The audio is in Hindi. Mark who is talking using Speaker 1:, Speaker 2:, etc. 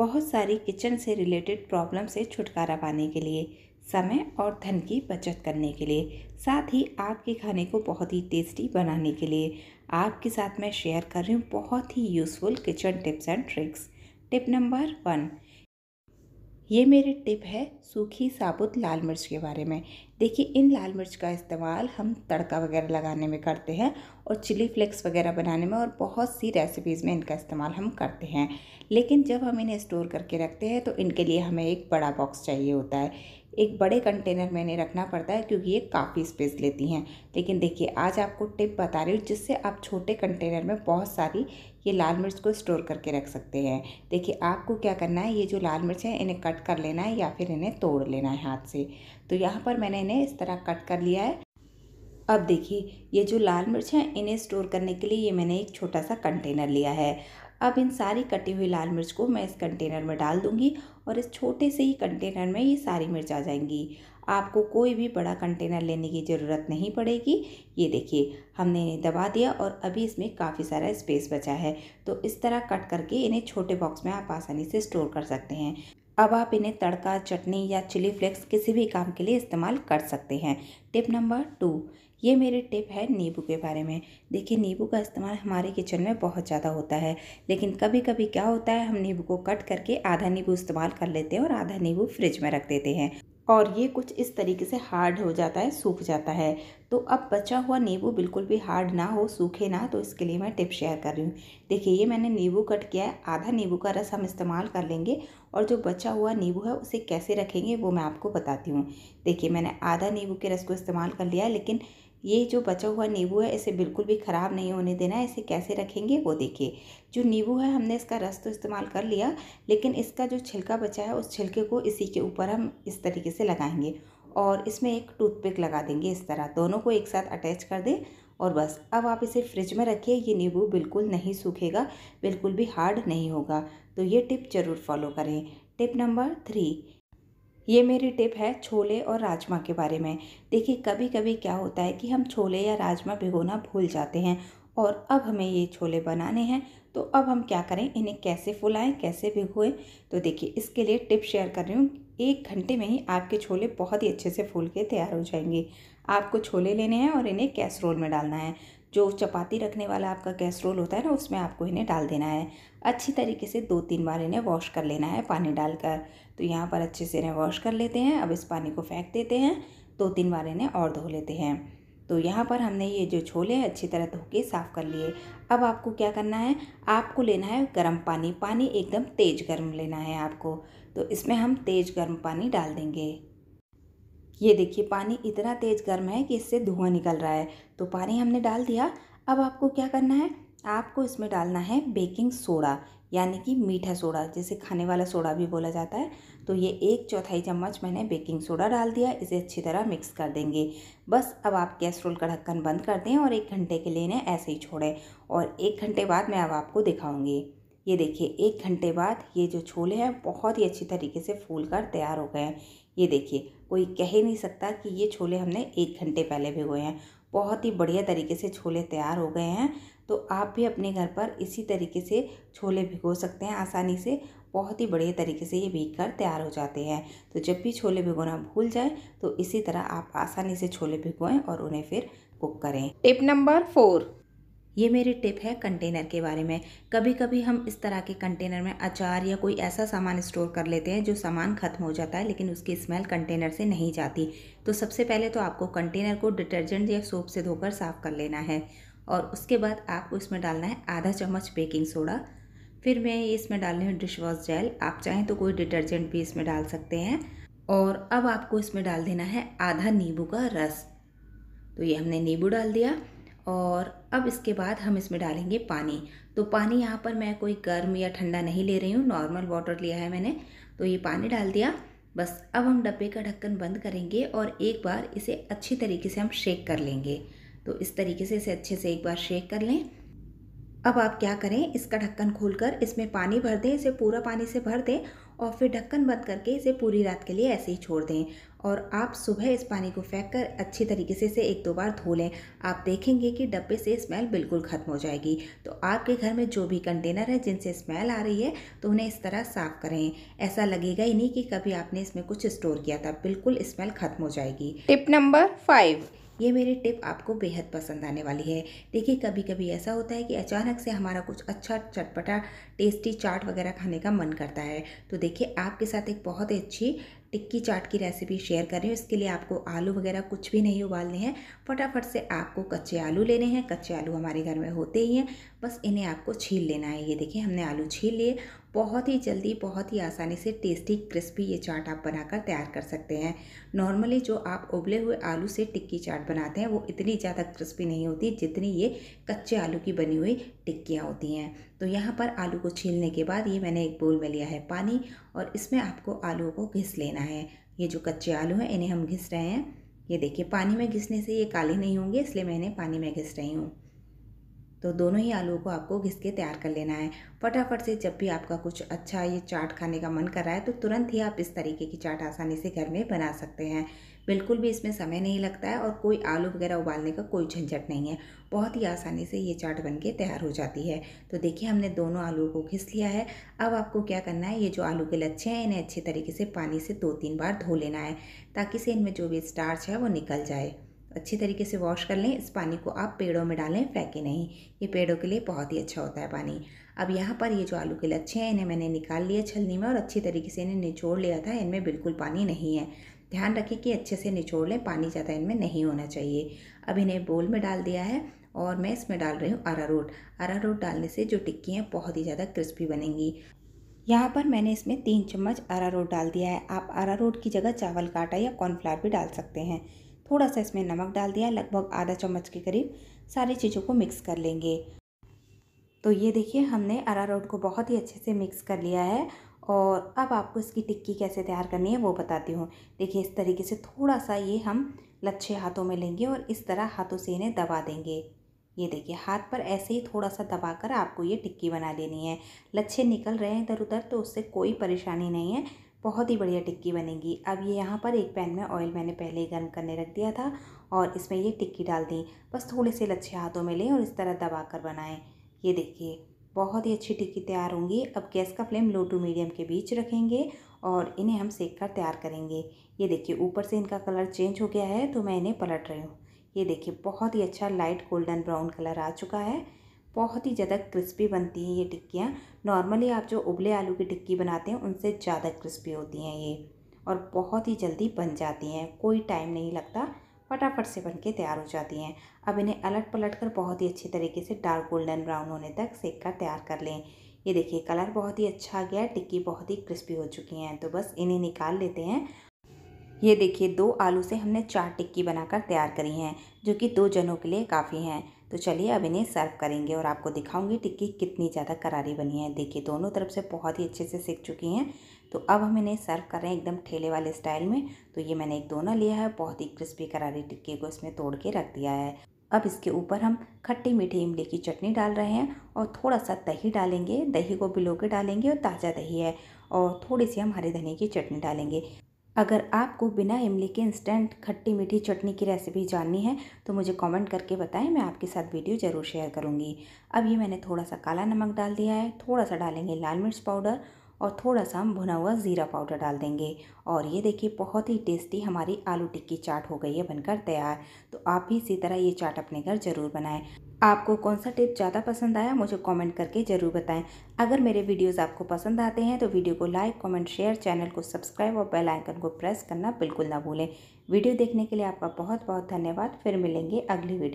Speaker 1: बहुत सारी किचन से रिलेटेड प्रॉब्लम से छुटकारा पाने के लिए समय और धन की बचत करने के लिए साथ ही आपके खाने को बहुत ही टेस्टी बनाने के लिए आपके साथ मैं शेयर कर रही हूँ बहुत ही useful kitchen tips and tricks tip number one ये मेरी टिप है सूखी साबुत लाल मिर्च के बारे में देखिए इन लाल मिर्च का इस्तेमाल हम तड़का वगैरह लगाने में करते हैं और चिली फ्लेक्स वगैरह बनाने में और बहुत सी रेसिपीज़ में इनका इस्तेमाल हम करते हैं लेकिन जब हम इन्हें स्टोर करके रखते हैं तो इनके लिए हमें एक बड़ा बॉक्स चाहिए होता है एक बड़े कंटेनर में इन्हें रखना पड़ता है क्योंकि ये काफ़ी स्पेस लेती हैं लेकिन देखिए आज आपको टिप बता रही हूँ जिससे आप छोटे कंटेनर में बहुत सारी ये लाल मिर्च को स्टोर करके रख सकते हैं देखिए आपको क्या करना है ये जो लाल मिर्च है इन्हें कट कर लेना है या फिर इन्हें तोड़ लेना है हाथ से तो यहाँ पर मैंने इन्हें इस तरह कट कर लिया है अब देखिए ये जो लाल मिर्च हैं इन्हें स्टोर करने के लिए ये मैंने एक छोटा सा कंटेनर लिया है अब इन सारी कटी हुई लाल मिर्च को मैं इस कंटेनर में डाल दूंगी और इस छोटे से ही कंटेनर में ये सारी मिर्च आ जाएंगी आपको कोई भी बड़ा कंटेनर लेने की ज़रूरत नहीं पड़ेगी ये देखिए हमने इन्हें दबा दिया और अभी इसमें काफ़ी सारा स्पेस बचा है तो इस तरह कट करके इन्हें छोटे बॉक्स में आप आसानी से स्टोर कर सकते हैं अब आप इन्हें तड़का चटनी या चिली फ्लेक्स किसी भी काम के लिए इस्तेमाल कर सकते हैं टिप नंबर टू ये मेरी टिप है नींबू के बारे में देखिए नींबू का इस्तेमाल हमारे किचन में बहुत ज़्यादा होता है लेकिन कभी कभी क्या होता है हम नींबू को कट करके आधा नींबू इस्तेमाल कर लेते हैं और आधा नींबू फ्रिज में रख देते हैं और ये कुछ इस तरीके से हार्ड हो जाता है सूख जाता है तो अब बचा हुआ नींबू बिल्कुल भी हार्ड ना हो सूखे ना तो इसके लिए मैं टिप शेयर कर रही हूँ देखिए ये मैंने नींबू कट किया है आधा नींबू का रस हम इस्तेमाल कर लेंगे और जो बचा हुआ नींबू है उसे कैसे रखेंगे वो मैं आपको बताती हूँ देखिए मैंने आधा नींबू के रस को इस्तेमाल कर लिया है लेकिन ये जो बचा हुआ नींबू है इसे बिल्कुल भी ख़राब नहीं होने देना है इसे कैसे रखेंगे वो देखिए जो नींबू है हमने इसका रस तो इस्तेमाल कर लिया लेकिन इसका जो छिलका बचा है उस छिलके को इसी के ऊपर हम इस तरीके से लगाएंगे और इसमें एक टूथपिक लगा देंगे इस तरह दोनों को एक साथ अटैच कर दें और बस अब आप इसे फ्रिज में रखिए ये नींबू बिल्कुल नहीं सूखेगा बिल्कुल भी हार्ड नहीं होगा तो ये टिप ज़रूर फॉलो करें टिप नंबर थ्री ये मेरी टिप है छोले और राजमा के बारे में देखिए कभी कभी क्या होता है कि हम छोले या राजमा भिगोना भूल जाते हैं और अब हमें ये छोले बनाने हैं तो अब हम क्या करें इन्हें कैसे फुलाएं कैसे भिगोएं तो देखिए इसके लिए टिप शेयर कर रही हूँ एक घंटे में ही आपके छोले बहुत ही अच्छे से फूल के तैयार हो जाएंगे आपको छोले लेने हैं और इन्हें कैसरोल में डालना है जो चपाती रखने वाला आपका कैसरोल होता है ना उसमें आपको इन्हें डाल देना है अच्छी तरीके से दो तीन बार इन्हें वॉश कर लेना है पानी डालकर तो यहाँ पर अच्छे से इन्हें वॉश कर लेते हैं अब इस पानी को फेंक देते हैं दो तीन बार इन्हें और धो लेते हैं तो यहाँ पर हमने ये जो छोले हैं अच्छी तरह धो के साफ़ कर लिए अब आपको क्या करना है आपको लेना है गर्म पानी पानी एकदम तेज़ गर्म लेना है आपको तो इसमें हम तेज़ गर्म पानी डाल देंगे ये देखिए पानी इतना तेज़ गर्म है कि इससे धुआं निकल रहा है तो पानी हमने डाल दिया अब आपको क्या करना है आपको इसमें डालना है बेकिंग सोडा यानी कि मीठा सोडा जिसे खाने वाला सोडा भी बोला जाता है तो ये एक चौथाई चम्मच मैंने बेकिंग सोडा डाल दिया इसे अच्छी तरह मिक्स कर देंगे बस अब आप कैसरोल का ढक्कन बंद कर दें और एक घंटे के लिए इन्हें ऐसे ही छोड़ें और एक घंटे बाद मैं अब आपको दिखाऊँगी ये देखिए एक घंटे बाद ये जो छोले हैं बहुत ही अच्छी तरीके से फूल कर तैयार हो गए हैं ये देखिए कोई कह ही नहीं सकता कि ये छोले हमने एक घंटे पहले भिगोए हैं बहुत ही बढ़िया तरीके से छोले तैयार हो गए हैं तो आप भी अपने घर पर इसी तरीके से छोले भिगो सकते हैं आसानी से बहुत ही बढ़िया तरीके से ये भीग कर तैयार हो जाते हैं तो जब भी छोले भिगोना भूल जाए तो इसी तरह आप आसानी से छोले भिगोएं और उन्हें फिर कुक करें टिप नंबर फोर ये मेरी टिप है कंटेनर के बारे में कभी कभी हम इस तरह के कंटेनर में अचार या कोई ऐसा सामान स्टोर कर लेते हैं जो सामान ख़त्म हो जाता है लेकिन उसकी स्मेल कंटेनर से नहीं जाती तो सबसे पहले तो आपको कंटेनर को डिटर्जेंट या सोप से धोकर साफ़ कर लेना है और उसके बाद आपको इसमें डालना है आधा चम्मच बेकिंग सोडा फिर मैं इसमें डाल रही हूँ डिश वॉश जेल आप चाहें तो कोई डिटर्जेंट भी इसमें डाल सकते हैं और अब आपको इसमें डाल देना है आधा नींबू का रस तो ये हमने नींबू डाल दिया और अब इसके बाद हम इसमें डालेंगे पानी तो पानी यहाँ पर मैं कोई गर्म या ठंडा नहीं ले रही हूँ नॉर्मल वाटर लिया है मैंने तो ये पानी डाल दिया बस अब हम डब्बे का ढक्कन बंद करेंगे और एक बार इसे अच्छी तरीके से हम शेक कर लेंगे तो इस तरीके से इसे अच्छे से एक बार शेक कर लें अब आप क्या करें इसका ढक्कन खोलकर इसमें पानी भर दें इसे पूरा पानी से भर दें और फिर ढक्कन बंद करके इसे पूरी रात के लिए ऐसे ही छोड़ दें और आप सुबह इस पानी को फेंक कर अच्छी तरीके से इसे एक दो बार धो लें आप देखेंगे कि डब्बे से स्मेल बिल्कुल ख़त्म हो जाएगी तो आपके घर में जो भी कंटेनर है जिनसे स्मेल आ रही है तो उन्हें इस तरह साफ़ करें ऐसा लगेगा ही नहीं कि कभी आपने इसमें कुछ स्टोर किया था बिल्कुल स्मेल ख़त्म हो जाएगी टिप नंबर फाइव ये मेरी टिप आपको बेहद पसंद आने वाली है देखिए कभी कभी ऐसा होता है कि अचानक से हमारा कुछ अच्छा चटपटा टेस्टी चाट वगैरह खाने का मन करता है तो देखिए आपके साथ एक बहुत ही अच्छी टिक्की चाट की रेसिपी शेयर कर रही हूँ इसके लिए आपको आलू वगैरह कुछ भी नहीं उबालने हैं फटाफट से आपको कच्चे आलू लेने हैं कच्चे आलू हमारे घर में होते ही हैं बस इन्हें आपको छील लेना है ये देखिए हमने आलू छील लिए बहुत ही जल्दी बहुत ही आसानी से टेस्टी क्रिस्पी ये चाट आप बनाकर तैयार कर सकते हैं नॉर्मली जो आप उबले हुए आलू से टिक्की चाट बनाते हैं वो इतनी ज़्यादा क्रिस्पी नहीं होती जितनी ये कच्चे आलू की बनी हुई टिक्कियाँ होती हैं तो यहाँ पर आलू को छीलने के बाद ये मैंने एक बोल में लिया है पानी और इसमें आपको आलू को घिस लेना है ये जो कच्चे आलू हैं इन्हें हम घिस रहे हैं ये देखिए पानी में घिसने से ये काले नहीं होंगे इसलिए मैंने पानी में घिस रही हूँ तो दोनों ही आलू को आपको घिस के तैयार कर लेना है फटाफट से जब भी आपका कुछ अच्छा ये चाट खाने का मन कर रहा है तो तुरंत ही आप इस तरीके की चाट आसानी से घर में बना सकते हैं बिल्कुल भी इसमें समय नहीं लगता है और कोई आलू वगैरह उबालने का कोई झंझट नहीं है बहुत ही आसानी से ये चाट बन के तैयार हो जाती है तो देखिए हमने दोनों आलू को घिस लिया है अब आपको क्या करना है ये जो आलू के लच्छे हैं इन्हें अच्छे तरीके से पानी से दो तीन बार धो लेना है ताकि से इनमें जो भी स्टार्च है वो निकल जाए अच्छी तरीके से वॉश कर लें इस पानी को आप पेड़ों में डालें फेंके नहीं ये पेड़ों के लिए बहुत ही अच्छा होता है पानी अब यहाँ पर ये जो आलू के लच्छे हैं इन्हें मैंने निकाल लिया छलनी में और अच्छी तरीके से इन्हें निचोड़ लिया था इनमें बिल्कुल पानी नहीं है ध्यान रखें कि अच्छे से निचोड़ लें पानी ज़्यादा इनमें नहीं होना चाहिए अब इन्हें बोल में डाल दिया है और मैं इसमें डाल रही हूँ अरारोट अरारोट डालने से जो टिक्की हैं बहुत ही ज़्यादा क्रिस्पी बनेंगी यहाँ पर मैंने इसमें तीन चम्मच अरारोट डाल दिया है आप अरारोट की जगह चावल का आटा या कॉर्नफ्लावर भी डाल सकते हैं थोड़ा सा इसमें नमक डाल दिया लगभग आधा चम्मच के करीब सारी चीज़ों को मिक्स कर लेंगे तो ये देखिए हमने अरारोट को बहुत ही अच्छे से मिक्स कर लिया है और अब आपको इसकी टिक्की कैसे तैयार करनी है वो बताती हूँ देखिए इस तरीके से थोड़ा सा ये हम लच्छे हाथों में लेंगे और इस तरह हाथों से इन्हें दबा देंगे ये देखिए हाथ पर ऐसे ही थोड़ा सा दबा कर आपको ये टिक्की बना लेनी है लच्छे निकल रहे हैं इधर उधर तो उससे कोई परेशानी नहीं है बहुत ही बढ़िया टिक्की बनेगी अब ये यहाँ पर एक पैन में ऑयल मैंने पहले ही गर्म करने रख दिया था और इसमें ये टिक्की डाल दी बस थोड़े से लच्छे हाथों में लें और इस तरह दबा कर बनाएँ ये देखिए बहुत ही अच्छी टिक्की तैयार होंगी अब गैस का फ्लेम लो टू मीडियम के बीच रखेंगे और इन्हें हम सेक कर तैयार करेंगे ये देखिए ऊपर से इनका कलर चेंज हो गया है तो मैं इन्हें पलट रही हूँ ये देखिए बहुत ही अच्छा लाइट गोल्डन ब्राउन कलर आ चुका है बहुत ही ज़्यादा क्रिस्पी बनती हैं ये टिक्कियाँ नॉर्मली आप जो उबले आलू की टिक्की बनाते हैं उनसे ज़्यादा क्रिस्पी होती हैं ये और बहुत ही जल्दी बन जाती हैं कोई टाइम नहीं लगता फटाफट से बन के तैयार हो जाती हैं अब इन्हें अलट पलट कर बहुत ही अच्छे तरीके से डार्क गोल्डन ब्राउन होने तक सेक कर तैयार कर लें ये देखिए कलर बहुत ही अच्छा आ गया टिक्की बहुत ही क्रिस्पी हो चुकी हैं तो बस इन्हें निकाल लेते हैं ये देखिए दो आलू से हमने चार टिक्की बनाकर तैयार करी हैं जो कि दो जनों के लिए काफ़ी हैं तो चलिए अब इन्हें सर्व करेंगे और आपको दिखाऊंगी टिक्की कितनी ज़्यादा करारी बनी है देखिए दोनों तरफ से बहुत ही अच्छे से सिक चुकी हैं तो अब हम इन्हें सर्व कर रहे हैं एकदम ठेले वाले स्टाइल में तो ये मैंने एक दोना लिया है बहुत ही क्रिस्पी करारी टिक्की को इसमें तोड़ के रख दिया है अब इसके ऊपर हम खट्टी मीठी इमली की चटनी डाल रहे हैं और थोड़ा सा दही डालेंगे दही को बिलो के डालेंगे और ताज़ा दही है और थोड़ी सी हम हरे धनिया की चटनी डालेंगे अगर आपको बिना इमली के इंस्टेंट खट्टी मीठी चटनी की रेसिपी जाननी है तो मुझे कमेंट करके बताएं मैं आपके साथ वीडियो ज़रूर शेयर करूँगी अब ये मैंने थोड़ा सा काला नमक डाल दिया है थोड़ा सा डालेंगे लाल मिर्च पाउडर और थोड़ा सा हम भुना हुआ ज़ीरा पाउडर डाल देंगे और ये देखिए बहुत ही टेस्टी हमारी आलू टिक्की चाट हो गई है बनकर तैयार तो आप भी इसी तरह ये चाट अपने घर ज़रूर बनाएं आपको कौन सा टिप ज़्यादा पसंद आया मुझे कमेंट करके ज़रूर बताएं अगर मेरे वीडियोस आपको पसंद आते हैं तो वीडियो को लाइक कॉमेंट शेयर चैनल को सब्सक्राइब और बेल आइकन को प्रेस करना बिल्कुल ना भूलें वीडियो देखने के लिए आपका बहुत बहुत धन्यवाद फिर मिलेंगे अगली वीडियो